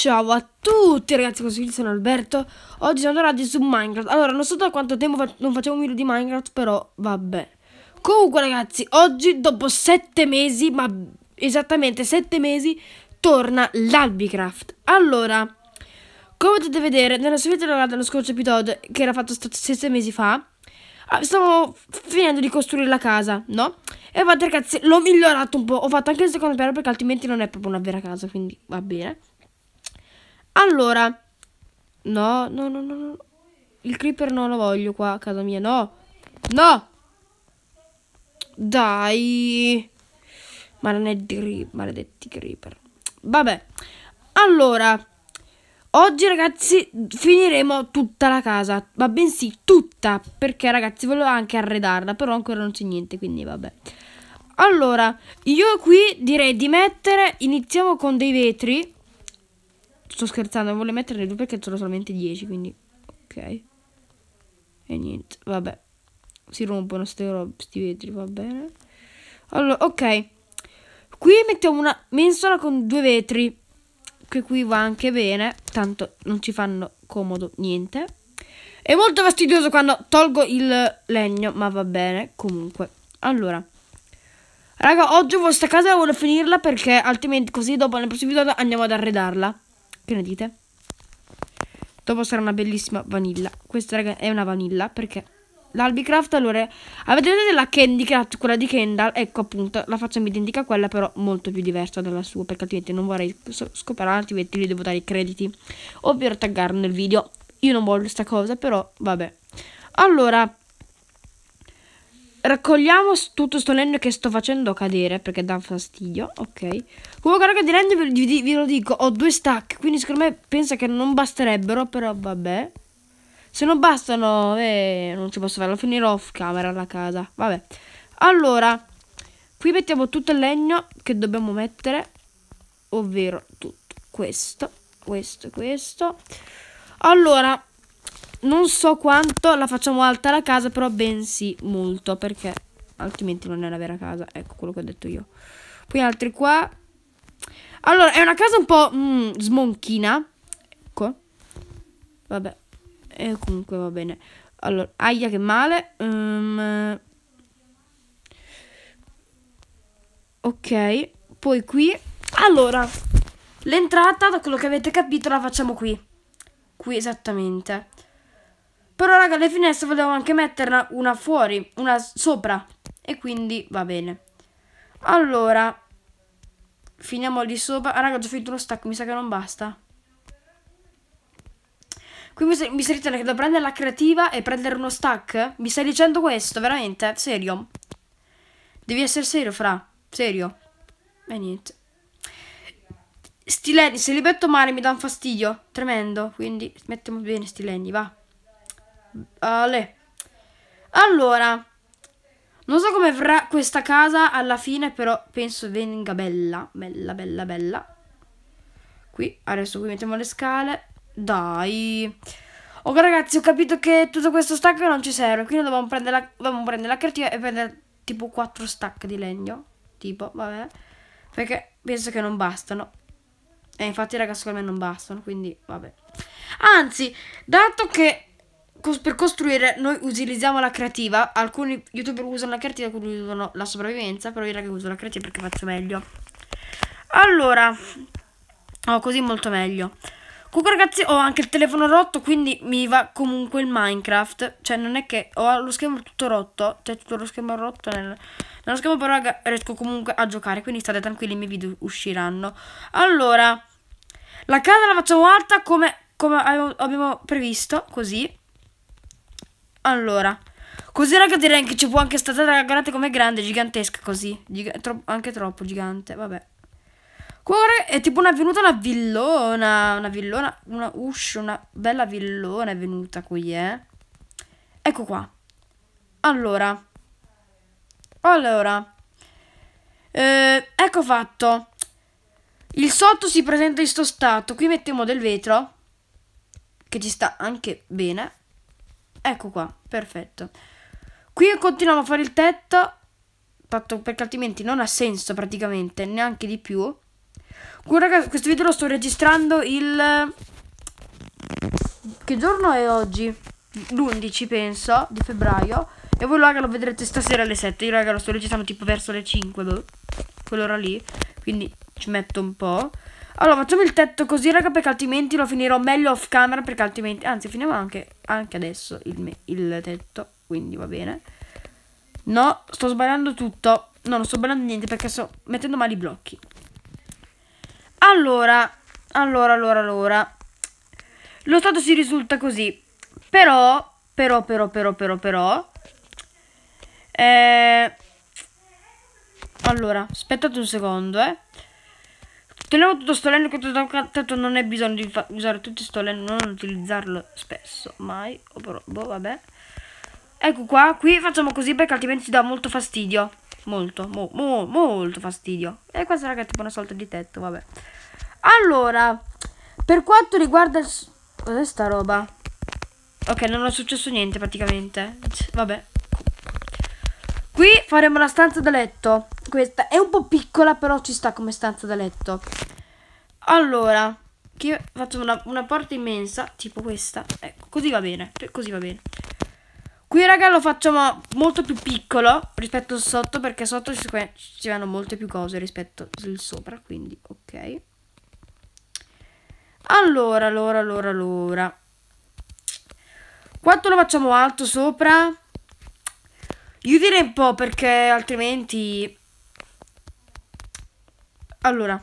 Ciao a tutti ragazzi, così sono Alberto Oggi sono tornati su Minecraft Allora, non so da quanto tempo fa non facciamo un video di Minecraft Però, vabbè Comunque ragazzi, oggi dopo sette mesi Ma esattamente sette mesi Torna l'Albicraft Allora Come potete vedere, nella sua video dello scorso episodio Che era fatto sette mesi fa ah, Stavo finendo di costruire la casa, no? E guarda ragazzi, l'ho migliorato un po' Ho fatto anche il secondo piano perché altrimenti non è proprio una vera casa Quindi va bene allora. No, no, no, no, no. Il creeper non lo voglio qua a casa mia. No. No. Dai. Maledetti, maledetti creeper. Vabbè. Allora. Oggi ragazzi finiremo tutta la casa, ma bensì tutta, perché ragazzi volevo anche arredarla, però ancora non c'è niente, quindi vabbè. Allora, io qui direi di mettere, iniziamo con dei vetri, Sto scherzando, non volevo metterne due perché sono solamente 10, quindi... Ok. E niente, vabbè. Si rompono ste robe, sti vetri, va bene. Allora, ok. Qui mettiamo una mensola con due vetri. Che qui va anche bene. Tanto non ci fanno comodo niente. È molto fastidioso quando tolgo il legno, ma va bene comunque. Allora. Raga, oggi questa casa voglio finirla perché altrimenti così dopo nel prossimo video andiamo ad arredarla. Che ne dite? Dopo sarà una bellissima vanilla. Questa, raga, è una vanilla perché l'Albicraft, allora, avete vedete la Candy Craft, quella di Kendall? Ecco, appunto, la facciamo identica a quella, però molto più diversa dalla sua, perché altrimenti non vorrei scopare, altrimenti gli devo dare i crediti, ovvero taggarlo nel video. Io non voglio questa cosa, però, vabbè. Allora, Raccogliamo tutto sto legno che sto facendo cadere perché dà fastidio, ok. Comunque raga di legno ve, vi, vi, lo dico, ho due stack, quindi secondo me pensa che non basterebbero, però vabbè. Se non bastano, eh, non ci posso fare, lo finirò off camera la casa, vabbè. Allora, qui mettiamo tutto il legno che dobbiamo mettere, ovvero tutto questo, questo, questo. Allora, non so quanto la facciamo alta la casa, però bensì molto, perché altrimenti non è la vera casa. Ecco quello che ho detto io. Poi altri qua. Allora, è una casa un po' mm, smonchina. Ecco. Vabbè. E comunque va bene. Allora, aia che male. Um, ok. Poi qui. Allora, l'entrata, da quello che avete capito, la facciamo qui. Qui esattamente. Però raga le finestre volevo anche metterla una fuori, una sopra. E quindi va bene. Allora, finiamo lì sopra. Ah raga ho già finito lo stack, mi sa che non basta. Qui mi, mi stai dicendo che devo prendere la creativa e prendere uno stack? Mi stai dicendo questo, veramente? Serio? Devi essere serio, fra. Serio. E niente. Stileni, se li metto male mi danno fastidio. Tremendo. Quindi mettiamo bene stileni, va. Ale. Allora, non so come verrà questa casa alla fine, però penso venga bella, bella, bella, bella. Qui, adesso qui mettiamo le scale. Dai. Ok, ragazzi, ho capito che tutto questo stack non ci serve, quindi dobbiamo prendere la, dobbiamo prendere la creativa e prendere tipo 4 stack di legno. Tipo, vabbè. Perché penso che non bastano. E infatti, ragazzi, secondo me non bastano, quindi vabbè. Anzi, dato che cos per costruire noi utilizziamo la creativa. Alcuni youtuber usano la creativa, alcuni usano la sopravvivenza. Però io raga uso la creativa perché faccio meglio. Allora, oh, così molto meglio. Comunque ragazzi ho anche il telefono rotto quindi mi va comunque il Minecraft Cioè non è che ho lo schermo tutto rotto Cioè tutto lo schermo rotto nel, Nello schermo però raga, riesco comunque a giocare Quindi state tranquilli i miei video usciranno Allora La casa la facciamo alta come, come abbiamo previsto Così allora. Così ragazzi Rank ci può anche stare. Guardate com'è grande, gigantesca così. Giga tro anche troppo gigante, vabbè. Cuore è tipo una venuta una villona. Una villona, una uscio, una bella villona è venuta qui, eh. Ecco qua. Allora. Allora. Eh, ecco fatto. Il sotto si presenta in sto stato. Qui mettiamo del vetro. Che ci sta anche bene. Ecco qua, perfetto. Qui continuiamo a fare il tetto, fatto perché altrimenti non ha senso praticamente, neanche di più. Qui ragazzi, questo video lo sto registrando il... Che giorno è oggi? L'11 penso, di febbraio. E voi raga lo vedrete stasera alle 7. Io raga lo sto registrando tipo verso le 5, boh. Quell'ora lì. Quindi ci metto un po'. Allora, facciamo il tetto così, raga, perché altrimenti lo finirò meglio off camera, perché altrimenti... Anzi, finiamo anche, anche adesso il, il tetto, quindi va bene. No, sto sbagliando tutto. No, non sto sbagliando niente, perché sto mettendo male i blocchi. Allora, allora, allora, allora. Lo stato si risulta così. Però, però, però, però, però, però... Eh... Allora, aspettate un secondo, eh. Togliamo tutto sto leno che tanto non è bisogno di usare tutto sto leno, non utilizzarlo spesso, mai, o oh, però, boh, vabbè. Ecco qua, qui facciamo così perché altrimenti ci dà molto fastidio. Molto, mo, mo, molto fastidio. E questa sarà è tipo una sorta di tetto, vabbè. Allora, per quanto riguarda il... Cos'è sta roba? Ok, non è successo niente praticamente. Vabbè faremo la stanza da letto. Questa è un po' piccola, però ci sta come stanza da letto. Allora, che facciamo una, una porta immensa, tipo questa. Ecco, così va bene, cioè, così va bene. Qui, raga, lo facciamo molto più piccolo rispetto al sotto, perché sotto ci, ci vanno molte più cose rispetto al sopra, quindi ok. Allora, allora, allora, allora. Quanto lo facciamo alto sopra? Io direi un po' perché altrimenti... Allora.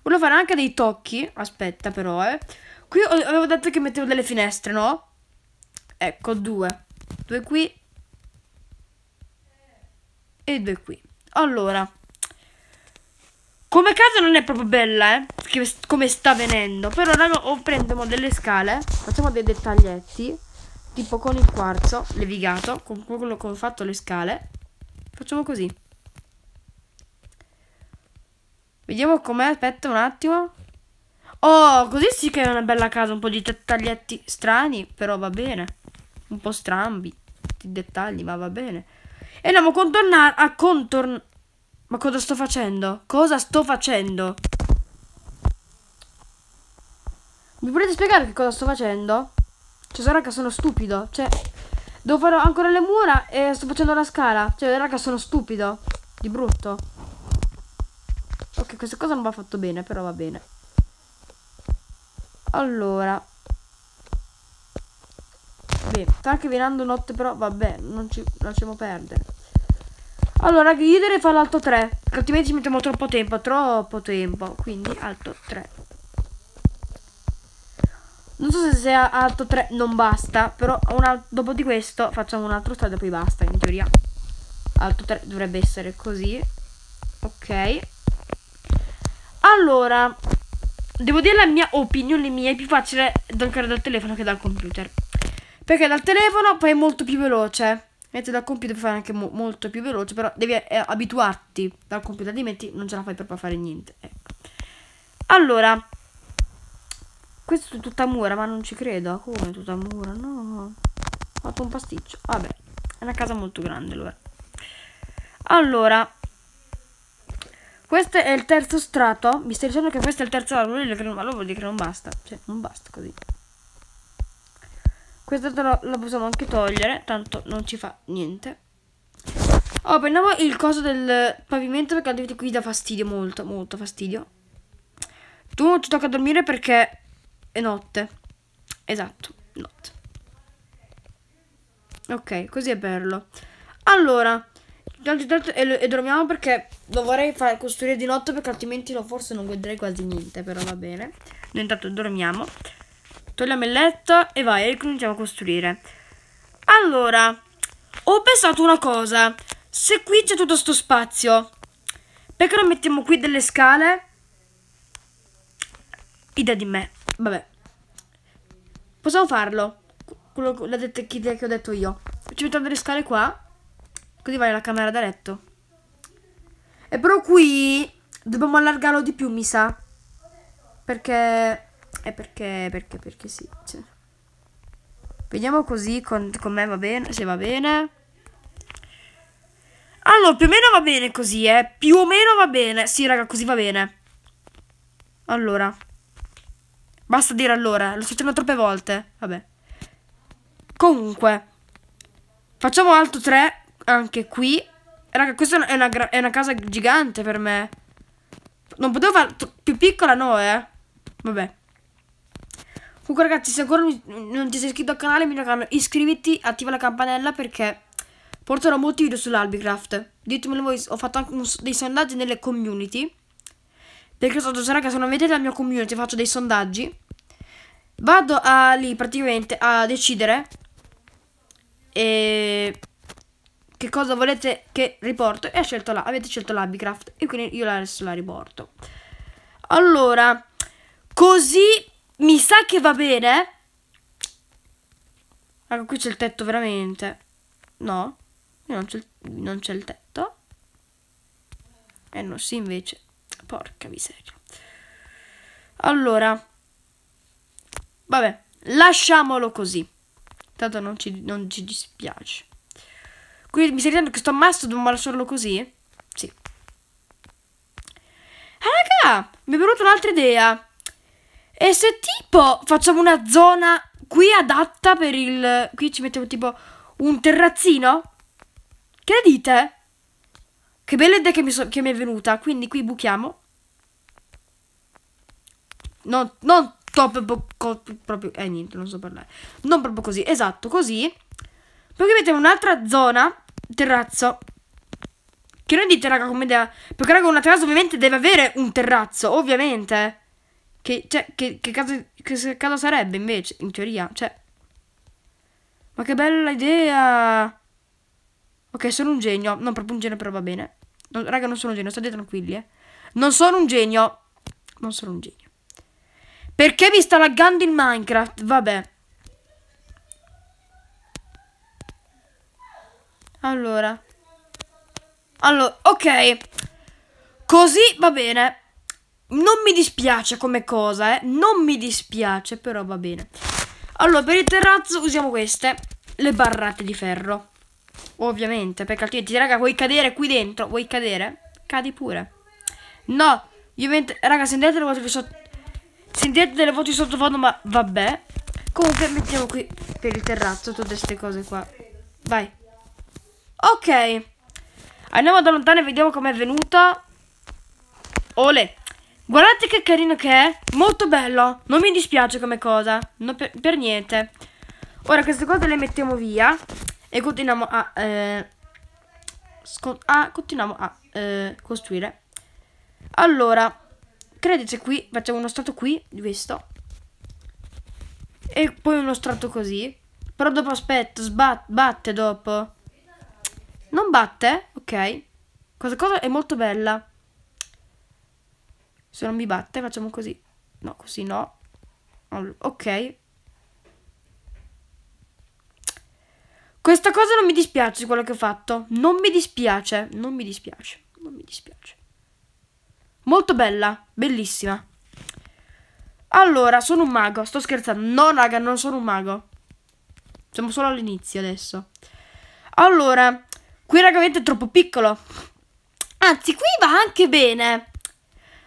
Volevo fare anche dei tocchi. Aspetta però, eh. Qui avevo detto che mettevo delle finestre, no? Ecco, due. Due qui. E due qui. Allora. Come casa non è proprio bella, eh. Come sta venendo. Però, raga, o prendiamo delle scale. Facciamo dei dettaglietti tipo con il quarzo levigato, con quello che ho fatto le scale, facciamo così. Vediamo com'è, aspetta un attimo. Oh, così sì che è una bella casa, un po' di dettaglietti strani, però va bene. Un po' strambi, di dettagli, ma va bene. E andiamo a contornare, a contornare... Ma cosa sto facendo? Cosa sto facendo? Mi potete spiegare che cosa sto facendo? Cioè, raga, sono stupido. Cioè, devo fare ancora le mura e sto facendo la scala. Cioè, raga, sono stupido. Di brutto. Ok, questa cosa non va fatto bene, però va bene. Allora. Beh, sta anche venendo notte, però vabbè, non ci lasciamo perdere. Allora, io direi fare l'alto 3. Altrimenti ci mettiamo troppo tempo, troppo tempo. Quindi, alto 3. Non so se sia alto 3 non basta, però una, dopo di questo facciamo un altro stadio poi basta, in teoria. Alto 3 dovrebbe essere così. Ok. Allora, devo dire la mia opinione mia, è più facile giocare dal telefono che dal computer. Perché dal telefono poi è molto più veloce. Mentre dal computer fai anche mo molto più veloce, però devi eh, abituarti dal computer, altrimenti non ce la fai proprio a fare niente. Ecco. Allora, questo è tutta mura, ma non ci credo. Ah, come tutta mura? No. Ho fatto un pasticcio. Vabbè, è una casa molto grande allora. Allora, questo è il terzo strato. Mi stai dicendo che questo è il terzo strato, ma lo vuol dire che non basta. Cioè, non basta così. Questo lo, lo possiamo anche togliere, tanto non ci fa niente. Oh, prendiamo il coso del pavimento perché altrimenti qui dà fastidio, molto, molto fastidio. Tu non ti tocca dormire perché e notte. Esatto, notte. Ok, così è bello. Allora, e, e dormiamo perché lo vorrei fare costruire di notte perché altrimenti lo forse non vedrei quasi niente, però va bene. Noi intanto dormiamo. Togliamo il letto e vai, e cominciamo a costruire. Allora, ho pensato una cosa. Se qui c'è tutto sto spazio, perché non mettiamo qui delle scale? Idea di me. Vabbè. Possiamo farlo. Quello, la detta che ho detto io. Ci mettiamo delle scale qua. Così vai alla camera da letto. E però qui dobbiamo allargarlo di più, mi sa. Perché... È eh, perché... Perché, perché sì. Cioè. Vediamo così con, con me va bene, se va bene. Allora, ah, più o meno va bene così, eh. Più o meno va bene. Sì, raga, così va bene. Allora. Basta dire allora, lo sto facendo troppe volte. Vabbè. Comunque, facciamo alto 3 anche qui. Raga, questa è una, è una casa gigante per me. Non potevo fare più piccola, no, eh. Vabbè. Comunque ragazzi, se ancora non ti sei iscritto al canale, mi raccomando, iscriviti, attiva la campanella perché porterò molti video sull'Albicraft. Ditemelo voi, ho fatto anche dei sondaggi nelle community. Perché so, sarà se non vedete la mia community faccio dei sondaggi. Vado a lì praticamente a decidere e che cosa volete che riporto e ha scelto la, avete scelto l'Abicraft e quindi io adesso la riporto. Allora, così mi sa che va bene. Ecco, qui c'è il tetto veramente. No, non c'è il tetto. Eh no, sì invece. Porca miseria. Allora, Vabbè, lasciamolo così. Tanto non ci, non ci dispiace. Quindi mi stai dicendo che sto ammasso devo lasciarlo così? Sì. Ah, raga, mi è venuta un'altra idea. E se tipo facciamo una zona qui adatta per il... Qui ci mettiamo tipo un terrazzino? Che ne dite? Che bella idea che mi, so, che mi è venuta. Quindi qui buchiamo. Non, non top proprio eh niente non so parlare non proprio così esatto così poi qui mettiamo un'altra zona terrazzo che non dite raga come idea perché raga una terrazza ovviamente deve avere un terrazzo ovviamente che cioè che, che caso che caso sarebbe invece in teoria cioè ma che bella idea ok sono un genio non proprio un genio però va bene no, raga non sono un genio state tranquilli eh non sono un genio non sono un genio perché mi sta laggando in Minecraft? Vabbè. Allora. Allora, ok. Così va bene. Non mi dispiace come cosa, eh. Non mi dispiace, però va bene. Allora, per il terrazzo usiamo queste. Le barrate di ferro. Ovviamente, perché altrimenti, raga, vuoi cadere qui dentro? Vuoi cadere? Cadi pure. No, io raga, se andate lo faccio Sentite delle voci sottofondo, ma vabbè. Comunque mettiamo qui per il terrazzo tutte queste cose qua. Vai. Ok. Andiamo da lontano e vediamo com'è venuta. Ole. Guardate che carino che è. Molto bello. Non mi dispiace come cosa. No, per, per, niente. Ora queste cose le mettiamo via. E continuiamo a... Eh, a continuiamo a eh, costruire. Allora credete qui, facciamo uno strato qui, questo, e poi uno strato così, però dopo aspetto sbatte, batte dopo. Non batte, ok. Questa cosa è molto bella. Se non mi batte facciamo così. No, così no. Ok. Questa cosa non mi dispiace, quello che ho fatto. Non mi dispiace, non mi dispiace, non mi dispiace. Molto bella, bellissima. Allora, sono un mago. Sto scherzando. No, raga, non sono un mago. Siamo solo all'inizio adesso. Allora, qui raga, è troppo piccolo. Anzi, qui va anche bene.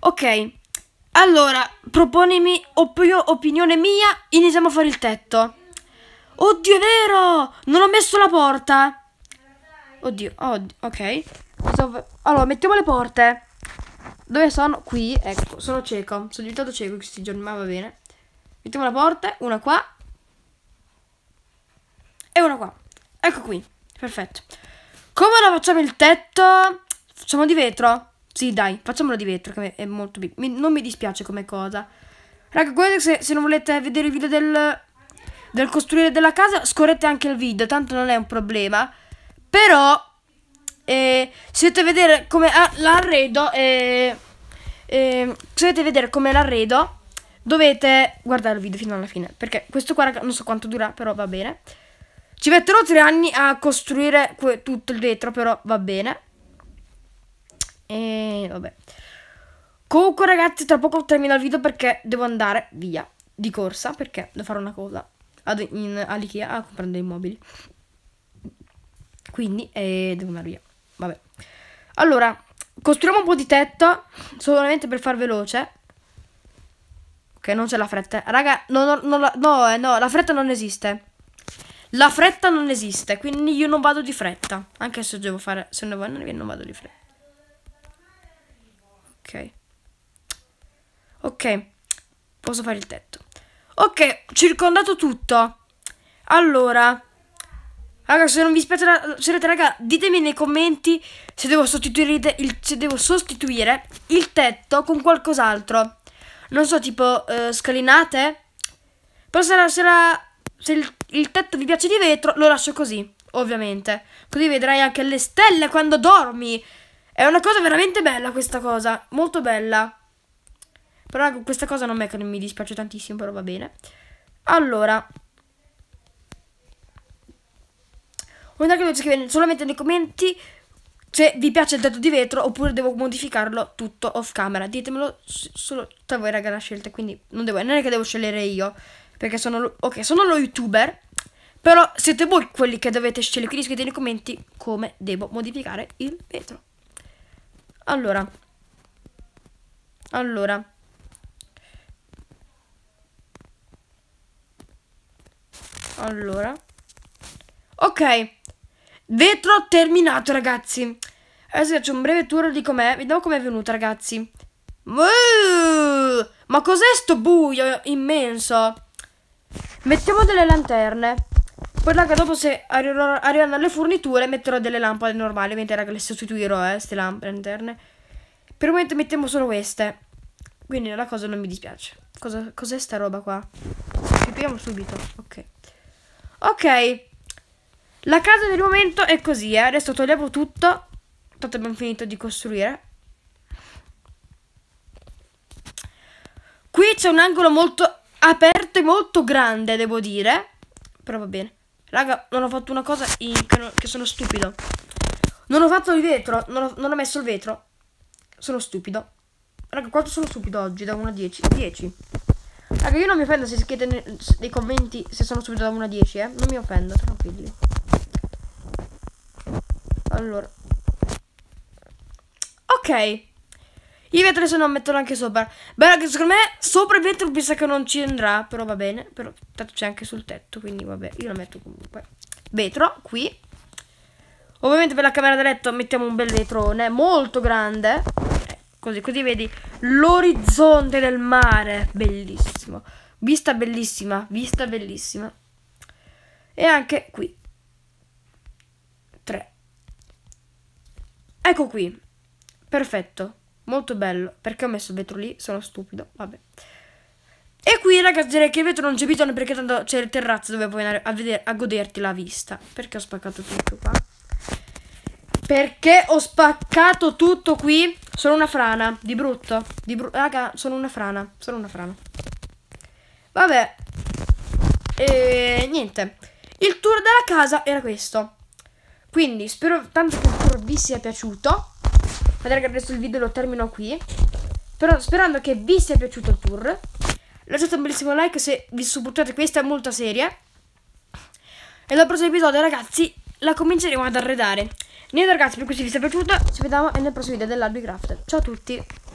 Ok. Allora, proponimi op opinione mia, iniziamo a fare il tetto. Oddio, è vero! Non ho messo la porta. Oddio, oddio ok. Allora, mettiamo le porte. Dove sono? Qui, ecco, sono cieco. Sono diventato cieco questi giorni, ma va bene. Mettiamo la porta, una qua. E una qua. Ecco qui, perfetto. Come lo facciamo il tetto? Facciamo di vetro? Sì, dai, facciamolo di vetro, che è molto... Mi, non mi dispiace come cosa. Raga, guardate se, se non volete vedere il video del, del costruire della casa, scorrete anche il video, tanto non è un problema. Però eh, se volete vedere come ah, l'arredo eh, eh, se volete vedere come l'arredo dovete guardare il video fino alla fine perché questo qua non so quanto dura però va bene ci metterò tre anni a costruire tutto il vetro però va bene e vabbè comunque ragazzi tra poco termino il video perché devo andare via di corsa perché devo fare una cosa ad, in, all'Ikea a comprare dei mobili quindi eh, devo andare via Vabbè. Allora, costruiamo un po' di tetto, solamente per far veloce. Ok, non c'è la fretta. Raga, no, no, no, no, no, la fretta non esiste. La fretta non esiste, quindi io non vado di fretta. Anche se devo fare, se non vado, non vado di fretta. Ok. Ok, posso fare il tetto. Ok, circondato tutto. Allora, Raga, se non vi spiace la serata, raga, ditemi nei commenti se devo, il, se devo sostituire il, tetto con qualcos'altro. Non so, tipo eh, scalinate. Però se, la, se, la, se il, il, tetto vi piace di vetro, lo lascio così, ovviamente. Così vedrai anche le stelle quando dormi. È una cosa veramente bella questa cosa, molto bella. Però questa cosa non mi dispiace tantissimo, però va bene. Allora... Commentate che lo scrivete solamente nei commenti se vi piace il tetto di vetro oppure devo modificarlo tutto off camera. Ditemelo solo tra voi raga la scelta, quindi non, devo, non è che devo scegliere io, perché sono, okay, sono lo youtuber, però siete voi quelli che dovete scegliere, quindi scrivete nei commenti come devo modificare il vetro. Allora, allora. Allora. Ok. Vetro terminato, ragazzi. Adesso faccio un breve tour di com'è. Vediamo com'è venuto, ragazzi. ma cos'è sto buio immenso? Mettiamo delle lanterne. Poi, raga, dopo se arrivano le forniture, metterò delle lampade normali. Ovviamente, raga, le sostituirò, eh, queste lanterne. Per il momento mettiamo solo queste. Quindi la cosa non mi dispiace. Cos'è cosa sta roba qua? Ci subito. Ok. Ok. La casa del momento è così, eh. adesso togliamo tutto, tanto abbiamo finito di costruire. Qui c'è un angolo molto aperto e molto grande, devo dire, però va bene. Raga, non ho fatto una cosa in... che, sono stupido. Non ho fatto il vetro, non ho... non ho, messo il vetro. Sono stupido. Raga, quanto sono stupido oggi? Da 1 a 10? 10. Raga, io non mi offendo se scrivete nei commenti se sono stupido da 1 a 10, eh. Non mi offendo, tranquilli. Allora. Ok. I vetri se no metterò anche sopra. Beh, che secondo me sopra il vetro mi sa che non ci andrà, però va bene. Però tanto c'è anche sul tetto, quindi vabbè, io lo metto comunque. Vetro, qui. Ovviamente per la camera da letto mettiamo un bel vetrone, molto grande. Eh, così, così vedi l'orizzonte del mare, bellissimo. Vista bellissima, vista bellissima. E anche qui. Ecco qui. Perfetto. Molto bello. Perché ho messo il vetro lì? Sono stupido. Vabbè. E qui ragazzi direi che il vetro non c'è bisogno perché tanto c'è il terrazzo dove puoi andare a, vedere, a goderti la vista. Perché ho spaccato tutto qua? Perché ho spaccato tutto qui? Sono una frana, di brutto. Di bru Raga, sono una frana, sono una frana. Vabbè. E niente. Il tour della casa era questo. Quindi spero tanto che il tour vi sia piaciuto. Guardate che adesso il video lo termino qui. Però sperando che vi sia piaciuto il tour. Lasciate un bellissimo like se vi supportate questa è molto seria. E nel prossimo episodio ragazzi la cominceremo ad arredare. Niente ragazzi, per cui se vi sia piaciuto, ci vediamo nel prossimo video dell'Albicraft. Ciao a tutti!